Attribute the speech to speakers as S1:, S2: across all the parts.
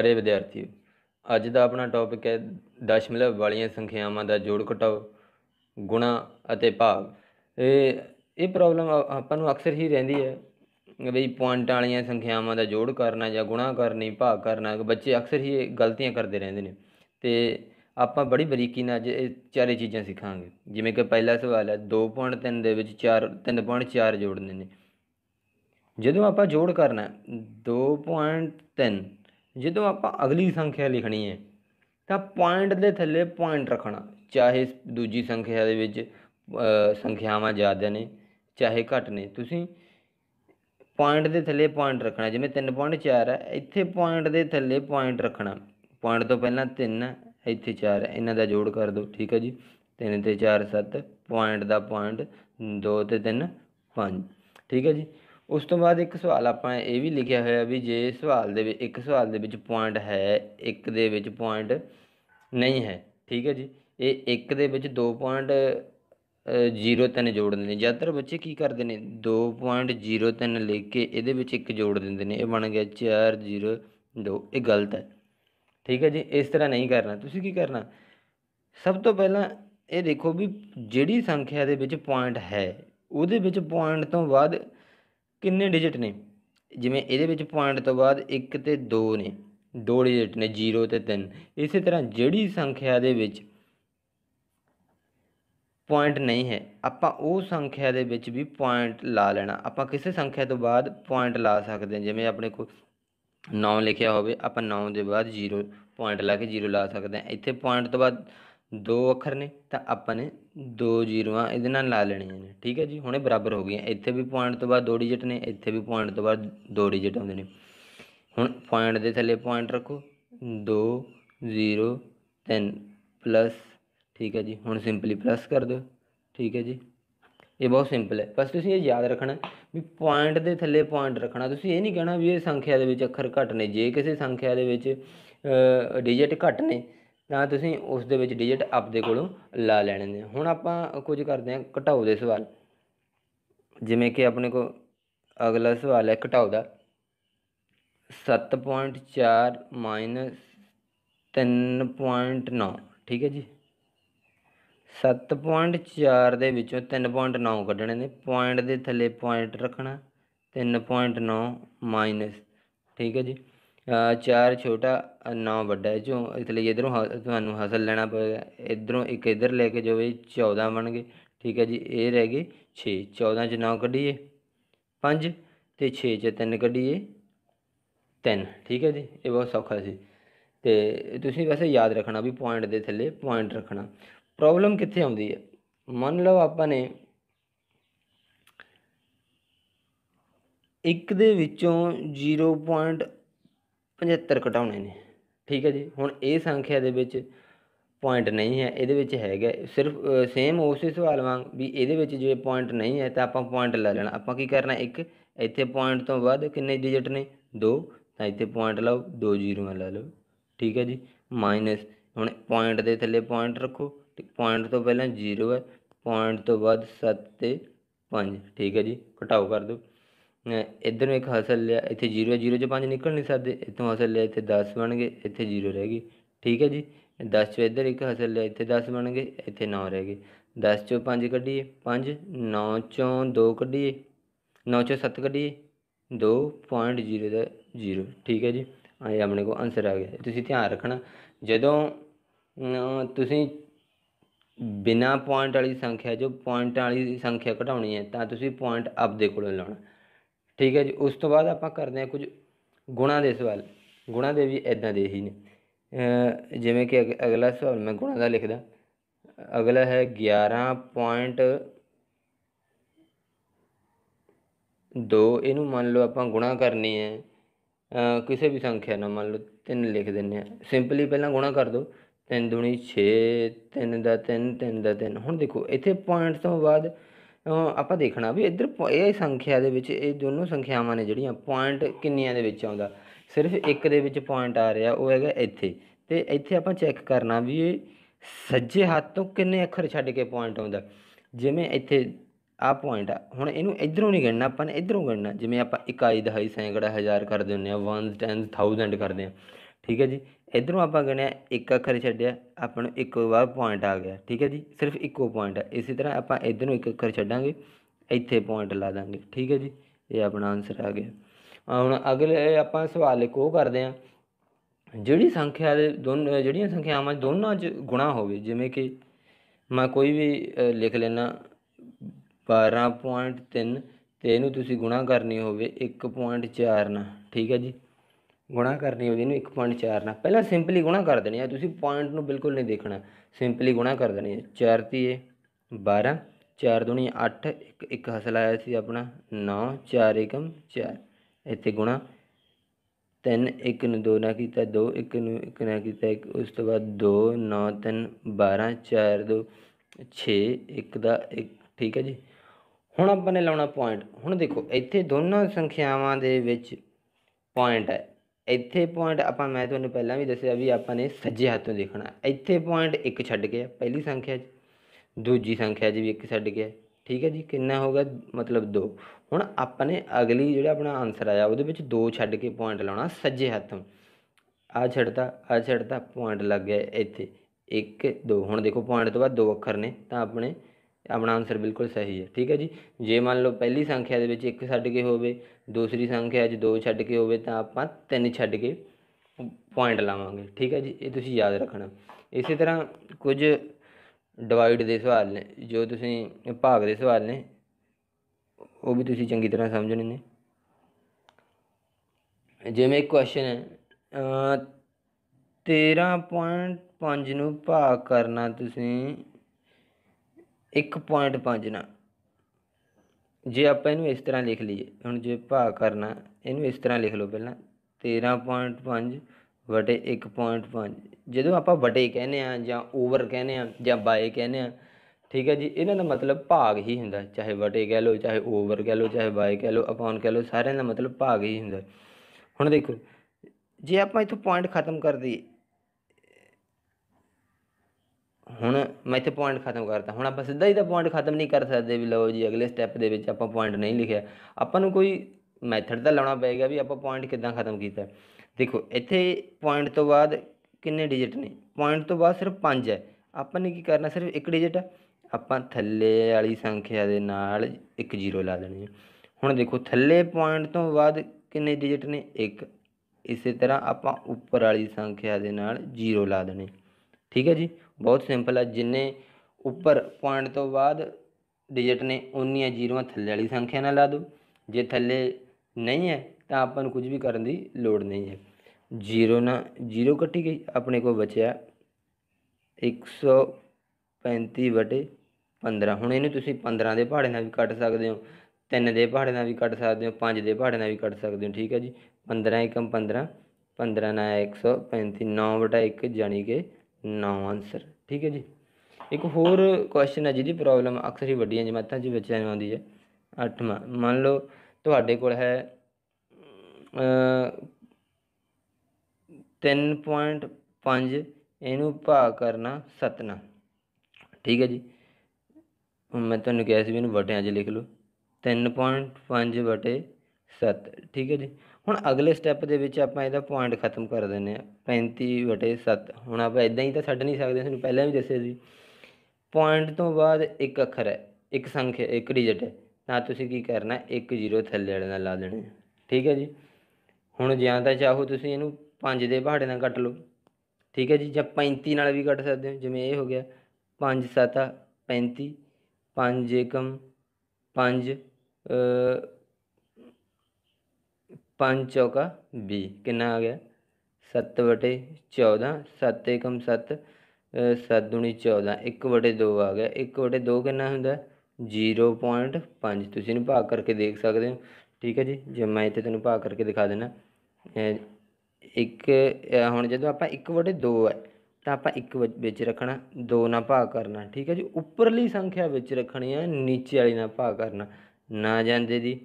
S1: ਪਿਆਰੇ ਵਿਦਿਆਰਥੀ ਅੱਜ ਦਾ ਆਪਣਾ ਟੌਪਿਕ ਹੈ ਦਸ਼ਮਲਵ ਵਾਲੀਆਂ ਸੰਖਿਆਵਾਂ ਦਾ ਜੋੜ ਘਟਾਓ ਗੁਣਾ ਅਤੇ ਭਾਗ ਇਹ ਇਹ ਪ੍ਰੋਬਲਮ ਆਪਾਂ ਨੂੰ ਅਕਸਰ ਹੀ ਰਹਿੰਦੀ ਹੈ ਵੀ ਪੁਆਇੰਟਾਂ ਵਾਲੀਆਂ ਸੰਖਿਆਵਾਂ ਦਾ ਜੋੜ ਕਰਨਾ ਜਾਂ ਗੁਣਾ ਕਰਨੀ ਭਾਗ ਕਰਨਾ ਬੱਚੇ ਅਕਸਰ ਹੀ ਗਲਤੀਆਂ ਕਰਦੇ ਰਹਿੰਦੇ ਨੇ ਤੇ ਆਪਾਂ ਬੜੀ ਬਰੀਕੀ ਨਾਲ ਇਹ ਚਾਰੇ ਚੀਜ਼ਾਂ ਸਿੱਖਾਂਗੇ ਜਿਵੇਂ ਕਿ ਪਹਿਲਾ ਸਵਾਲ ਹੈ 2.3 ਦੇ ਵਿੱਚ 4 3.4 ਜੋੜਨੇ ਨੇ ਜਦੋਂ ਆਪਾਂ ਜੋੜ ਕਰਨਾ 2.3 ਜਦੋਂ ਆਪਾਂ ਅਗਲੀ ਸੰਖਿਆ ਲਿਖਣੀ ਹੈ ਤਾਂ ਪੁਆਇੰਟ ਦੇ ਥੱਲੇ ਪੁਆਇੰਟ ਰੱਖਣਾ ਚਾਹੇ ਦੂਜੀ ਸੰਖਿਆ ਦੇ ਵਿੱਚ ਸੰਖਿਆਵਾਂ ਜ਼ਿਆਦਾ ਨੇ ਚਾਹੇ ਘੱਟ ਨੇ ਤੁਸੀਂ ਪੁਆਇੰਟ ਦੇ ਥੱਲੇ ਪੁਆਇੰਟ ਰੱਖਣਾ ਜਿਵੇਂ 3.4 ਹੈ ਇੱਥੇ ਪੁਆਇੰਟ ਦੇ ਥੱਲੇ ਪੁਆਇੰਟ ਰੱਖਣਾ ਪੁਆਇੰਟ ਤੋਂ ਪਹਿਲਾਂ 3 ਇੱਥੇ 4 ਇਹਨਾਂ ਦਾ ਜੋੜ ਕਰ ਦਿਓ ਠੀਕ ਹੈ ਜੀ 3 ਤੇ 4 7 ਪੁਆਇੰਟ ਦਾ ਪੁਆਇੰਟ 2 ਤੇ 3 5 ਠੀਕ ਹੈ ਜੀ ਉਸ ਤੋਂ ਬਾਅਦ ਇੱਕ ਸਵਾਲ ਆਪਾਂ ਇਹ ਵੀ ਲਿਖਿਆ ਹੋਇਆ ਵੀ ਜੇ ਸਵਾਲ ਦੇ ਵਿੱਚ ਇੱਕ ਸਵਾਲ ਦੇ ਵਿੱਚ ਪੁਆਇੰਟ ਹੈ ਇੱਕ ਦੇ ਵਿੱਚ ਪੁਆਇੰਟ ਨਹੀਂ ਹੈ ਠੀਕ ਹੈ ਜੀ ਇਹ ਇੱਕ ਦੇ ਵਿੱਚ 2.03 ਜੋੜ ਦਿੰਦੇ ਨੇ ਜ਼ਿਆਦਾਤਰ ਬੱਚੇ ਕੀ ਕਰਦੇ ਨੇ 2.03 ਲਿਖ ਕੇ ਇਹਦੇ ਵਿੱਚ ਇੱਕ ਜੋੜ ਦਿੰਦੇ ਨੇ ਇਹ ਬਣ ਗਿਆ 402 ਇਹ ਗਲਤ ਹੈ ਠੀਕ ਹੈ ਜੀ ਇਸ ਤਰ੍ਹਾਂ ਨਹੀਂ ਕਰਨਾ ਤੁਸੀਂ ਕੀ ਕਰਨਾ ਸਭ ਤੋਂ ਪਹਿਲਾਂ ਇਹ ਦੇਖੋ ਵੀ ਜਿਹੜੀ ਸੰਖਿਆ ਦੇ ਵਿੱਚ ਪੁਆਇੰਟ ਹੈ ਉਹਦੇ ਵਿੱਚ ਪੁਆਇੰਟ ਤੋਂ ਬਾਅਦ ਕਿੰਨੇ ਡਿਜਿਟ ਨੇ ਜਿਵੇਂ ਇਹਦੇ ਵਿੱਚ ਪੁਆਇੰਟ ਤੋਂ ਬਾਅਦ 1 ਤੇ 2 ਨੇ ਦੋ ਡਿਜਿਟ ਨੇ 0 ਤੇ 3 ਇਸੇ ਤਰ੍ਹਾਂ ਜਿਹੜੀ ਸੰਖਿਆ ਦੇ ਵਿੱਚ ਪੁਆਇੰਟ ਨਹੀਂ ਹੈ ਆਪਾਂ ਉਹ ਸੰਖਿਆ ਦੇ ਵਿੱਚ ਵੀ ਪੁਆਇੰਟ ਲਾ ਲੈਣਾ ਆਪਾਂ ਕਿਸੇ ਸੰਖਿਆ ਤੋਂ ਬਾਅਦ ਪੁਆਇੰਟ ਲਾ ਸਕਦੇ ਹਾਂ ਜਿਵੇਂ ਆਪਣੇ ਕੋਲ 9 ਲਿਖਿਆ ਹੋਵੇ ਆਪਾਂ 9 ਦੇ ਬਾਅਦ 0 ਪੁਆਇੰਟ ਲਾ ਕੇ 0 ਲਾ ਸਕਦੇ ਹਾਂ ਇੱਥੇ ਪੁਆਇੰਟ ਤੋਂ ਬਾਅਦ ਦੋ ਅੱਖਰ ਨੇ ਤਾਂ ਆਪਾਂ ਨੇ ਦੋ ਜ਼ੀਰੋਆਂ ਇਹਦੇ ਨਾਲ ਲਾ ਲੈਣੀਆਂ ਨੇ ਠੀਕ ਹੈ ਜੀ ਹੁਣੇ ਬਰਾਬਰ ਹੋ ਗਈਆਂ ਇੱਥੇ ਵੀ ਪੁਆਇੰਟ ਤੋਂ ਬਾਅਦ ਦੋ ਡਿਜਿਟ ਨੇ ਇੱਥੇ ਵੀ ਪੁਆਇੰਟ ਤੋਂ ਬਾਅਦ ਦੋ ਡਿਜਿਟ ਆਉਂਦੇ ਨੇ ਹੁਣ ਪੁਆਇੰਟ ਦੇ ਥੱਲੇ ਪੁਆਇੰਟ ਰੱਖੋ 2 0 3 ਪਲੱਸ ਠੀਕ ਹੈ ਜੀ ਹੁਣ ਸਿੰਪਲੀ ਪਲੱਸ ਕਰ ਦਿਓ ਠੀਕ ਹੈ ਜੀ ਇਹ ਬਹੁਤ ਸਿੰਪਲ ਹੈ ਬਸ ਤੁਸੀਂ ਇਹ ਯਾਦ ਰੱਖਣਾ ਵੀ ਪੁਆਇੰਟ ਦੇ ਥੱਲੇ ਪੁਆਇੰਟ ਰੱਖਣਾ ਤੁਸੀਂ ਇਹ ਨਹੀਂ ਕਹਿਣਾ ਵੀ ਇਹ ਸੰਖਿਆ ਦੇ ਵਿੱਚ ਅੱਖਰ ਘੱਟ ਨੇ ਜੇ ਕਿਸੇ ਸੰਖਿਆ ਦੇ ਵਿੱਚ ਡਿਜਿਟ ਘੱਟ ਨੇ ਨਾ ਤੁਸੀਂ ਉਸ ਦੇ ਵਿੱਚ ਡਿਜਿਟ ਆਪਦੇ ਕੋਲੋਂ ਲਾ ਲੈਣੇ ਨੇ ਹੁਣ ਆਪਾਂ ਕੁਝ ਕਰਦੇ ਹਾਂ ਘਟਾਓ ਦੇ ਸਵਾਲ ਜਿਵੇਂ ਕਿ ਆਪਣੇ ਕੋ ਅਗਲਾ ਸਵਾਲ ਹੈ ਘਟਾਓ ਦਾ 7.4 3.9 ਠੀਕ ਹੈ ਜੀ 7.4 ਦੇ ਵਿੱਚੋਂ 3.9 ਕੱਢਣੇ ਨੇ ਪੁਆਇੰਟ ਦੇ ਥੱਲੇ ਪੁਆਇੰਟ ਰੱਖਣਾ 3.9 ਮਾਈਨਸ ਠੀਕ ਹੈ ਜੀ ਚਾਰ ਛੋਟਾ ਨੌ ਵੱਡਾ ਜੋ ਇਸ ਲਈ ਇਧਰੋਂ ਤੁਹਾਨੂੰ ਹਸਲ ਲੈਣਾ ਪਵੇਗਾ ਇਧਰੋਂ ਇੱਕ ਇਧਰ ਲੈ ਕੇ ਜਾਵੇ 14 ਬਣ ਗਏ ਠੀਕ ਹੈ ਜੀ ਇਹ ਰਹਿ ਗਏ 6 14 ਚ ਨੌ ਕੱਢੀਏ 5 ਤੇ 6 ਚ 3 ਕੱਢੀਏ 3 ਠੀਕ ਹੈ ਜੀ ਇਹ ਬਹੁਤ ਸੌਖਾ ਸੀ ਤੇ ਤੁਸੀਂ ਵੈਸੇ ਯਾਦ ਰੱਖਣਾ ਵੀ ਪੁਆਇੰਟ ਦੇ ਥੱਲੇ ਪੁਆਇੰਟ ਰੱਖਣਾ ਪ੍ਰੋਬਲਮ ਕਿੱਥੇ ਆਉਂਦੀ ਹੈ ਮੰਨ ਲਓ ਆਪਾਂ ਨੇ ਇੱਕ ਦੇ ਵਿੱਚੋਂ 75 ਘਟਾਉਣੇ ਨੇ ਠੀਕ ਹੈ ਜੀ ਹੁਣ ਇਹ ਸੰਖਿਆ ਦੇ ਵਿੱਚ ਪੁਆਇੰਟ ਨਹੀਂ ਹੈ ਇਹਦੇ ਵਿੱਚ ਹੈਗਾ ਸਿਰਫ ਸੇਮ ਉਸੇ ਸਵਾਲ ਵਾਂਗ ਵੀ ਇਹਦੇ ਵਿੱਚ ਜੇ ਪੁਆਇੰਟ ਨਹੀਂ ਹੈ ਤਾਂ ਆਪਾਂ ਪੁਆਇੰਟ ਲੈ ਲੈਣਾ ਆਪਾਂ ਕੀ ਕਰਨਾ ਇੱਕ ਇੱਥੇ ਪੁਆਇੰਟ ਤੋਂ ਬਾਅਦ ਕਿੰਨੇ ਡਿਜਿਟ ਨੇ ਦੋ ਤਾਂ ਇੱਥੇ ਪੁਆਇੰਟ ਲਾਓ ਦੋ ਜ਼ੀਰੋਆਂ ਲੈ ਲਓ ਠੀਕ ਹੈ ਜੀ ਮਾਈਨਸ ਹੁਣ ਪੁਆਇੰਟ ਦੇ ਥੱਲੇ ਪੁਆਇੰਟ ਰੱਖੋ ਪੁਆਇੰਟ ਤੋਂ ਪਹਿਲਾਂ ਜ਼ੀਰੋ ਹੈ ਪੁਆਇੰਟ ਤੋਂ ਬਾਅਦ 7 ਤੇ 5 ਠੀਕ ਹੈ ਜੀ ਘਟਾਓ ਕਰ ਦਿਓ ਇੱਧਰ ਨੂੰ ਇੱਕ ਹਸਲ ਲਿਆ ਇੱਥੇ 0 0 ਚੋਂ 5 ਨਿਕਲ ਨਹੀਂ ਸਕਦੇ ਇੱਥੋਂ ਹਸਲ ਲਿਆ ਇੱਥੇ 10 ਬਣ ਗਏ ਇੱਥੇ 0 ਰਹਿ ਗਈ ਠੀਕ ਹੈ ਜੀ 10 ਚੋਂ ਇੱਧਰ ਇੱਕ ਹਸਲ ਲਿਆ ਇੱਥੇ 10 ਬਣ ਗਏ ਇੱਥੇ 9 ਰਹਿ ਗਏ 10 ਚੋਂ 5 ਕੱਢੀਏ 5 9 ਚੋਂ 2 ਕੱਢੀਏ 9 ਚੋਂ 7 ਕੱਢੀਏ 2.0 ਦਾ 0 ਠੀਕ ਹੈ ਜੀ ਆਏ ਆਪਣੇ ਕੋਲ ਆਨਸਰ ਆ ਗਿਆ ਤੁਸੀਂ ਧਿਆਨ ਰੱਖਣਾ ਜਦੋਂ ਤੁਸੀਂ ਬਿਨਾ ਪੁਆਇੰਟ ਵਾਲੀ ਸੰਖਿਆ ਜੋ ਪੁਆਇੰਟ ਵਾਲੀ ਸੰਖਿਆ ਘਟਾਉਣੀ ਹੈ ਤਾਂ ਤੁਸੀਂ ਪੁਆਇੰਟ ਆਪਦੇ ਕੋਲੋਂ ਲਾਉਣਾ ਠੀਕ ਹੈ ਜੀ ਉਸ ਤੋਂ ਬਾਅਦ ਆਪਾਂ ਕਰਦੇ ਹਾਂ ਕੁਝ ਗੁਣਾਂ ਦੇ ਸਵਾਲ ਗੁਣਾਂ ਦੇ ਵੀ ਇਦਾਂ ਦੇ ਹੀ ਨੇ ਜਿਵੇਂ ਕਿ ਅਗਲਾ ਸਵਾਲ ਮੈਂ ਗੁਣਾਂ ਦਾ ਲਿਖਦਾ ਅਗਲਾ ਹੈ 11.2 ਇਹਨੂੰ ਮੰਨ ਲਓ ਆਪਾਂ ਗੁਣਾ ਕਰਨੀ ਹੈ ਕਿਸੇ ਵੀ ਸੰਖਿਆ ਨਾਲ ਮੰਨ ਲਓ 3 ਲਿਖ ਦਿੰਨੇ ਆ ਸਿੰਪਲੀ ਪਹਿਲਾਂ ਗੁਣਾ ਕਰ ਦਿਓ 3 2 6 3 ਦਾ 3 3 ਦਾ 3 ਹੁਣ ਦੇਖੋ ਇੱਥੇ ਪੁਆਇੰਟ ਤੋਂ ਬਾਅਦ ਆਪਾਂ ਦੇਖਣਾ ਵੀ ਇੱਧਰ ਇਹ ਸੰਖਿਆ ਦੇ ਵਿੱਚ ਇਹ ਦੋਨੋਂ ਸੰਖਿਆਵਾਂ ਨੇ ਜਿਹੜੀਆਂ ਪੁਆਇੰਟ ਕਿੰਨੀਆਂ ਦੇ ਵਿੱਚ ਆਉਂਦਾ ਸਿਰਫ ਇੱਕ ਦੇ ਵਿੱਚ ਪੁਆਇੰਟ ਆ ਰਿਹਾ ਉਹ ਹੈਗਾ ਇੱਥੇ ਤੇ ਇੱਥੇ ਆਪਾਂ ਚੈੱਕ ਕਰਨਾ ਵੀ ਇਹ ਸੱਜੇ ਹੱਥ ਤੋਂ ਕਿੰਨੇ ਅੱਖਰ ਛੱਡ ਕੇ ਪੁਆਇੰਟ ਆਉਂਦਾ ਜਿਵੇਂ ਇੱਥੇ ਆ ਪੁਆਇੰਟ ਆ ਹੁਣ ਇਹਨੂੰ ਇਧਰੋਂ ਨਹੀਂ ਗਿਣਨਾ ਆਪਾਂ ਨੇ ਇਧਰੋਂ ਗਿਣਨਾ ਜਿਵੇਂ ਆਪਾਂ ਇਕਾਈ ਦਹਾਈ ਸੈਂਕੜਾ ਹਜ਼ਾਰ ਕਰ ਦਿੰਦੇ ਆ 1 10 1000 ਕਰਦੇ ਆ ਠੀਕ ਹੈ ਜੀ ਇਧਰੋਂ ਆਪਾਂ ਗਣਿਆ ਇੱਕ ਅੱਖਰ ਛੱਡਿਆ ਆਪਾਂ ਨੂੰ ਇੱਕੋ ਵਾਰ ਪੁਆਇੰਟ ਆ ਗਿਆ ਠੀਕ ਹੈ ਜੀ ਸਿਰਫ ਇੱਕੋ ਪੁਆਇੰਟ ਹੈ ਇਸੇ ਤਰ੍ਹਾਂ ਆਪਾਂ ਇਧਰ ਨੂੰ ਇੱਕ ਅੱਖਰ ਛੱਡਾਂਗੇ ਇੱਥੇ ਪੁਆਇੰਟ ਲਾ ਦਾਂਗੇ ਠੀਕ ਹੈ ਜੀ ਇਹ ਆਪਣਾ ਆਨਸਰ ਆ ਗਿਆ ਹੁਣ ਅਗਲੇ ਆਪਾਂ ਸਵਾਲ ਇੱਕ ਉਹ ਕਰਦੇ ਆ ਜਿਹੜੀ ਸੰਖਿਆ ਦੇ ਦੋਨ ਜਿਹੜੀਆਂ ਸੰਖਿਆਵਾਂ ਦੋਨਾਂ 'ਚ ਗੁਣਾ ਹੋਵੇ ਜਿਵੇਂ ਕਿ ਮੈਂ ਕੋਈ ਵੀ ਲਿਖ ਲੈਣਾ 12.3 ਤੇ ਇਹਨੂੰ ਤੁਸੀਂ ਗੁਣਾ ਕਰਨੀ ਹੋਵੇ 1.4 ਨਾਲ ਠੀਕ ਹੈ ਜੀ ਗੁਣਾ ਕਰਨੀ ਹੋਵੇ ਨੂੰ 1.4 ਨਾਲ ਪਹਿਲਾਂ ਸਿੰਪਲੀ ਗੁਣਾ ਕਰ ਦੇਣੀ ਆ ਤੁਸੀਂ ਪੁਆਇੰਟ ਨੂੰ ਬਿਲਕੁਲ ਨਹੀਂ ਦੇਖਣਾ ਸਿੰਪਲੀ ਗੁਣਾ ਕਰ ਦੇਣੀ ਹੈ 4 ਤੀਏ 12 4 ਦੁਣੀ 8 ਇੱਕ ਇੱਕ ਹਸਲ ਆਇਆ ਸੀ ਆਪਣਾ 9 4 1 4 ਇੱਥੇ ਗੁਣਾ 3 1 ਨੂੰ 2 ਨਾਲ ਕੀਤਾ 2 1 ਨੂੰ 1 ਨਾਲ ਕੀਤਾ 1 ਉਸ ਤੋਂ ਬਾਅਦ 2 9 3 12 4 2 6 1 ਦਾ 1 ਠੀਕ ਹੈ ਜੀ ਹੁਣ ਆਪਾਂ ਨੇ ਲਾਉਣਾ ਪੁਆਇੰਟ ਹੁਣ ਦੇਖੋ ਇੱਥੇ ਦੋਨਾਂ ਸੰਖਿਆਵਾਂ ਦੇ ਵਿੱਚ ਪੁਆਇੰਟ ਹੈ ਇੱਥੇ ਪੁਆਇੰਟ ਆਪਾਂ ਮੈਂ ਤੁਹਾਨੂੰ ਪਹਿਲਾਂ ਵੀ ਦੱਸਿਆ ਵੀ ਆਪਾਂ ਨੇ ਸੱਜੇ ਹੱਥੋਂ ਦੇਖਣਾ ਇੱਥੇ ਪੁਆਇੰਟ ਇੱਕ ਛੱਡ ਗਿਆ ਪਹਿਲੀ ਸੰਖਿਆ 'ਚ ਦੂਜੀ ਸੰਖਿਆ 'ਚ ਵੀ ਇੱਕ ਛੱਡ ਗਿਆ ਠੀਕ ਹੈ ਜੀ ਕਿੰਨਾ ਹੋ ਗਿਆ ਮਤਲਬ 2 ਹੁਣ ਆਪਾਂ ਨੇ ਅਗਲੀ ਜਿਹੜਾ ਆਪਣਾ ਆਨਸਰ ਆਇਆ ਉਹਦੇ ਵਿੱਚ 2 ਛੱਡ ਕੇ ਪੁਆਇੰਟ ਲਾਉਣਾ ਸੱਜੇ ਹੱਥੋਂ ਆ ਛੱਡਦਾ ਆ ਛੱਡਦਾ ਪੁਆਇੰਟ ਲੱਗ ਗਿਆ ਇੱਥੇ 1 2 ਹੁਣ ਦੇਖੋ ਪੁਆਇੰਟ ਤੋਂ ਬਾਅਦ ਦੋ ਅੱਖਰ ਨੇ ਤਾਂ ਆਪਣੇ ਆਪਣਾ ਆਨਸਰ ਬਿਲਕੁਲ ਸਹੀ ਹੈ ਠੀਕ ਹੈ ਜੀ ਜੇ ਮੰਨ ਲਓ ਪਹਿਲੀ ਸੰਖਿਆ ਦੇ ਵਿੱਚ 1 ਛੱਡ ਕੇ ਹੋਵੇ ਦੂਸਰੀ ਸੰਖਿਆ 'ਚ 2 ਛੱਡ ਕੇ ਹੋਵੇ ਤਾਂ ਆਪਾਂ 3 ਛੱਡ ਕੇ ਪੁਆਇੰਟ ਲਾਵਾਂਗੇ ਠੀਕ ਹੈ ਜੀ ਇਹ ਤੁਸੀਂ ਯਾਦ ਰੱਖਣਾ ਇਸੇ ਤਰ੍ਹਾਂ ਕੁਝ ਡਿਵਾਈਡ ਦੇ ਸਵਾਲ ਨੇ ਜੋ ਤੁਸੀਂ ਭਾਗ ਦੇ ਸਵਾਲ ਨੇ ਉਹ ਵੀ ਤੁਸੀਂ ਚੰਗੀ ਤਰ੍ਹਾਂ ਸਮਝਣੇ ਨੇ ਜਿਵੇਂ ਇੱਕ ਕੁਐਸਚਨ ਹੈ 13.5 ਨੂੰ ਭਾਗ ਕਰਨਾ ਤੁਸੀਂ 1.5 ਨਾ ਜੇ ਆਪਾਂ ਇਹਨੂੰ ਇਸ ਤਰ੍ਹਾਂ ਲਿਖ ਲਈਏ ਹੁਣ ਜੇ ਭਾਗ ਕਰਨਾ ਇਹਨੂੰ ਇਸ ਤਰ੍ਹਾਂ ਲਿਖ ਲਓ ਪਹਿਲਾਂ 13.5 ਵਟੇ 1.5 ਜਦੋਂ ਆਪਾਂ ਵਟੇ ਕਹਿੰਦੇ ਆ ਜਾਂ ਓਵਰ ਕਹਿੰਦੇ ਆ ਜਾਂ ਬਾਏ ਕਹਿੰਦੇ ਆ ਠੀਕ ਹੈ ਜੀ ਇਹਨਾਂ ਦਾ ਮਤਲਬ ਭਾਗ ਹੀ ਹੁੰਦਾ ਚਾਹੇ ਵਟੇ ਕਹਿ ਲਓ ਚਾਹੇ ਓਵਰ ਕਹਿ ਲਓ ਚਾਹੇ ਬਾਏ ਕਹਿ ਲਓ ਅਪਾਨ ਕਹਿ ਲਓ ਸਾਰਿਆਂ ਦਾ ਮਤਲਬ ਭਾਗ ਹੀ ਹੁੰਦਾ ਹੁਣ ਦੇਖੋ ਜੇ ਆਪਾਂ ਇਥੋਂ ਪੁਆਇੰਟ ਖਤਮ ਕਰ ਦਈਏ ਹੁਣ ਮੈਂ ਇੱਥੇ ਪੁਆਇੰਟ ਖਤਮ ਕਰਤਾ ਹੁਣ ਆਪਾਂ ਸਿੱਧਾ ਹੀ ਤਾਂ ਪੁਆਇੰਟ ਖਤਮ ਨਹੀਂ ਕਰ ਸਕਦੇ ਵੀ ਲਓ ਜੀ ਅਗਲੇ ਸਟੈਪ ਦੇ ਵਿੱਚ ਆਪਾਂ ਪੁਆਇੰਟ ਨਹੀਂ ਲਿਖਿਆ ਆਪਾਂ ਨੂੰ ਕੋਈ ਮੈਥਡ ਤਾਂ ਲਾਉਣਾ ਪਏਗਾ ਵੀ ਆਪਾਂ ਪੁਆਇੰਟ ਕਿੱਦਾਂ ਖਤਮ ਕੀਤਾ ਦੇਖੋ ਇੱਥੇ ਪੁਆਇੰਟ ਤੋਂ ਬਾਅਦ ਕਿੰਨੇ ਡਿਜਿਟ ਨੇ ਪੁਆਇੰਟ ਤੋਂ ਬਾਅਦ ਸਿਰਫ 5 ਹੈ ਆਪਾਂ ਨੇ ਕੀ ਕਰਨਾ ਸਿਰਫ ਇੱਕ ਡਿਜਿਟ ਆਪਾਂ ਥੱਲੇ ਵਾਲੀ ਸੰਖਿਆ ਦੇ ਨਾਲ ਇੱਕ ਜ਼ੀਰੋ ਲਾ ਦੇਣੀ ਹੈ ਹੁਣ ਦੇਖੋ ਥੱਲੇ ਪੁਆਇੰਟ ਤੋਂ ਬਾਅਦ ਕਿੰਨੇ ਡਿਜਿਟ ਨੇ ਇੱਕ ਇਸੇ ਤਰ੍ਹਾਂ ਆਪਾਂ ਉੱਪਰ ਵਾਲੀ ਸੰਖਿਆ ਦੇ ਨਾਲ ਜ਼ੀਰੋ ਲਾ ਦੇਣੇ ਠੀਕ ਹੈ ਜੀ ਬਹੁਤ ਸਿੰਪਲ ਹੈ ਜਿੰਨੇ ਉੱਪਰ ਪੁਆਇੰਟ ਤੋਂ ਬਾਅਦ ਡਿਜਿਟ ਨੇ ਉਨੀਆਂ ਜ਼ੀਰੋਆਂ ਥੱਲੇ ਵਾਲੀ ਸੰਖਿਆ ਨਾਲ ਲਾ ਦਿਓ ਜੇ ਥੱਲੇ ਨਹੀਂ ਹੈ ਤਾਂ ਆਪਾਂ ਨੂੰ ਕੁਝ ਵੀ ਕਰਨ ਦੀ ਲੋੜ ਨਹੀਂ ਹੈ ਜ਼ੀਰੋ ਨਾਲ ਜ਼ੀਰੋ ਕੱਟੀ ਗਈ ਆਪਣੇ ਕੋਲ ਬਚਿਆ 135 ਵਟੇ 15 ਹੁਣ ਇਹਨੂੰ ਤੁਸੀਂ 15 ਦੇ ਪਹਾੜੇ ਨਾਲ ਵੀ ਕੱਟ ਸਕਦੇ ਹੋ 3 ਦੇ ਪਹਾੜੇ ਨਾਲ ਵੀ ਕੱਟ ਸਕਦੇ ਹੋ 5 ਦੇ ਪਹਾੜੇ ਨਾਲ ਵੀ ਕੱਟ ਸਕਦੇ ਹੋ ਠੀਕ ਹੈ ਜੀ 15 1 15 15 ਨਾਲ 135 9 ਵਟਾ 1 ਜਾਨੀ ਕਿ ਨੋ ਆਨਸਰ ਠੀਕ ਹੈ ਜੀ ਇੱਕ ਹੋਰ ਕੁਐਸਚਨ ਹੈ ਜਿਹਦੀ ਪ੍ਰੋਬਲਮ ਅਕਸਰ ਹੀ ਵੱਡੀਆਂ ਜਮਾਤਾਂ 'ਚ ਬੱਚਿਆਂ ਨੂੰ ਆਉਂਦੀ ਹੈ ਅੱਠਵਾਂ ਮੰਨ ਲਓ ਤੁਹਾਡੇ ਕੋਲ ਹੈ 3.5 ਇਹਨੂੰ ਭਾਗ ਕਰਨਾ 7 ਨਾਲ ਠੀਕ ਹੈ ਜੀ ਮੈਂ ਤੁਹਾਨੂੰ ਕਿਹਾ ਸੀ ਵੀ ਇਹਨੂੰ ਵਟਿਆਂ 'ਚ ਲਿਖ ਲਓ 3.5 ਵਟੇ ਸੱਤ ਠੀਕ ਹੈ ਜੀ ਹੁਣ ਅਗਲੇ ਸਟੈਪ ਦੇ ਵਿੱਚ ਆਪਾਂ ਇਹਦਾ ਪੁਆਇੰਟ ਖਤਮ ਕਰ ਦਿੰਨੇ ਆ 35 ਵਟੇ 7 ਹੁਣ ਆਪਾਂ ਇਦਾਂ ਹੀ ਤਾਂ ਛੱਡ ਨਹੀਂ ਸਕਦੇ ਤੁਹਾਨੂੰ ਪਹਿਲਾਂ ਵੀ ਦੱਸਿਆ ਸੀ ਪੁਆਇੰਟ ਤੋਂ ਬਾਅਦ ਇੱਕ ਅੱਖਰ ਹੈ ਇੱਕ ਸੰਖਿਆ ਇੱਕ ਡਿਜਟ ਹੈ ਤਾਂ ਤੁਸੀਂ ਕੀ ਕਰਨਾ ਇੱਕ ਜ਼ੀਰੋ ਥੱਲੇ ਵਾਲੇ ਨਾਲ ਲਾ ਦੇਣੇ ਠੀਕ ਹੈ ਜੀ ਹੁਣ ਜਿਆਂ ਤਾਂ ਚਾਹੋ ਤੁਸੀਂ ਇਹਨੂੰ 5 ਦੇ ਪਹਾੜੇ ਨਾਲ ਕੱਟ ਲਓ ਠੀਕ ਹੈ ਜੀ ਜਾਂ 35 ਨਾਲ ਵੀ ਕੱਟ ਸਕਦੇ ਹੋ ਜਿਵੇਂ ਇਹ ਹੋ ਗਿਆ 5 7 35 5 1 5 5 ਚੌਕਾ 20 ਕਿੰਨਾ ਆ ਗਿਆ 7 14 7 1 7 7 ਦੁਣੀ 14 1 2 ਆ ਗਿਆ 1 2 ਕਿੰਨਾ ਹੁੰਦਾ 0.5 ਤੁਸੀਂ ਇਹਨੂੰ ਭਾਗ ਕਰਕੇ ਦੇਖ ਸਕਦੇ ਹੋ ਠੀਕ ਹੈ ਜੀ ਜੇ ਮੈਂ ਇੱਥੇ ਤੁਹਾਨੂੰ ਭਾਗ ਕਰਕੇ ਦਿਖਾ ਦੇਣਾ ਇੱਕ ਹੁਣ ਜਦੋਂ ਆਪਾਂ 1 2 ਹੈ ਤਾਂ ਆਪਾਂ 1 ਵਿੱਚ ਰੱਖਣਾ 2 ਨਾਲ ਭਾਗ ਕਰਨਾ ਠੀਕ ਹੈ ਜੀ ਉੱਪਰਲੀ ਸੰਖਿਆ ਵਿੱਚ ਰੱਖਣੀ ਹੈ ਨੀਚੇ ਵਾਲੀ ਨਾਲ ਭਾਗ ਕਰਨਾ ਨਾ ਜਾਂਦੇ ਦੀ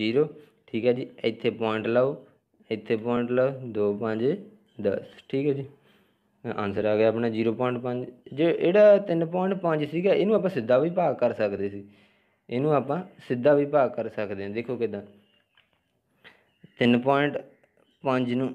S1: 0 ਠੀਕ ਹੈ ਜੀ ਇੱਥੇ ਪੁਆਇੰਟ ਲਾਓ ਇੱਥੇ ਪੁਆਇੰਟ ਲਾਓ 2 5 10 ਠੀਕ ਹੈ ਜੀ ਆਨਸਰ ਆ ਗਿਆ ਆਪਣਾ 0.5 ਜੇ ਇਹੜਾ 3.5 ਸੀਗਾ ਇਹਨੂੰ ਆਪਾਂ ਸਿੱਧਾ ਵੀ ਭਾਗ ਕਰ ਸਕਦੇ ਸੀ ਇਹਨੂੰ ਆਪਾਂ ਸਿੱਧਾ ਵੀ ਭਾਗ ਕਰ ਸਕਦੇ ਹਾਂ ਦੇਖੋ ਕਿਦਾਂ 3.5 ਨੂੰ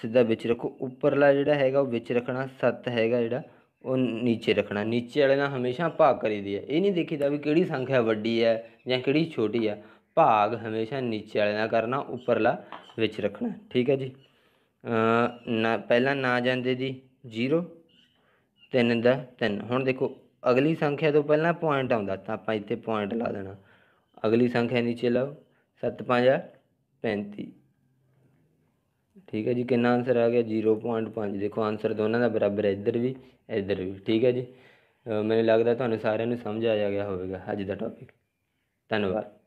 S1: ਸਿੱਧਾ ਵਿੱਚ ਰੱਖੋ ਉੱਪਰਲਾ ਜਿਹੜਾ ਹੈਗਾ ਉਹ ਵਿੱਚ ਰੱਖਣਾ 7 ਹੈਗਾ ਜਿਹੜਾ ਉਹ ਨੀਚੇ ਰੱਖਣਾ ਨੀਚੇ ਵਾਲੇ ਨਾਲ ਹਮੇਸ਼ਾ ਭਾਗ ਕਰੀਦੀ ਹੈ ਇਹ ਨਹੀਂ ਦੇਖੀਦਾ ਵੀ ਕਿਹੜੀ ਸੰਖਿਆ ਵੱਡੀ ਹੈ ਜਾਂ ਕਿਹੜੀ ਛੋਟੀ ਹੈ ਭਾਗ ਹਮੇਸ਼ਾ ਨੀਚੇ ਵਾਲੇ ਨਾਲ ਕਰਨਾ ਉੱਪਰਲਾ ਵਿੱਚ ਰੱਖਣਾ ਠੀਕ ਹੈ ਜੀ ਨਾ ਪਹਿਲਾਂ ਨਾ ਜਾਂਦੇ ਦੀ 0 3 ਦਾ 3 ਹੁਣ ਦੇਖੋ ਅਗਲੀ ਸੰਖਿਆ ਤੋਂ ਪਹਿਲਾਂ ਪੁਆਇੰਟ ਆਉਂਦਾ ਤਾਂ ਆਪਾਂ ਇੱਥੇ ਪੁਆਇੰਟ ਲਾ ਦੇਣਾ ਅਗਲੀ ਸੰਖਿਆ ਨੀਚੇ ਲਾਓ 7 5 35 ਠੀਕ ਹੈ ਜੀ ਕਿੰਨਾ ਆਨਸਰ ਆ ਗਿਆ 0.5 ਦੇਖੋ ਆਨਸਰ ਦੋਨਾਂ ਦਾ ਬਰਾਬਰ ਹੈ ਇੱਧਰ ਵੀ ਇੱਧਰ ਵੀ ਠੀਕ ਹੈ ਜੀ ਮੈਨੂੰ ਲੱਗਦਾ ਤੁਹਾਨੂੰ ਸਾਰਿਆਂ ਨੂੰ ਸਮਝ ਆ ਗਿਆ ਹੋਵੇਗਾ ਅੱਜ ਦਾ ਟੌਪਿਕ ਧੰਨਵਾਦ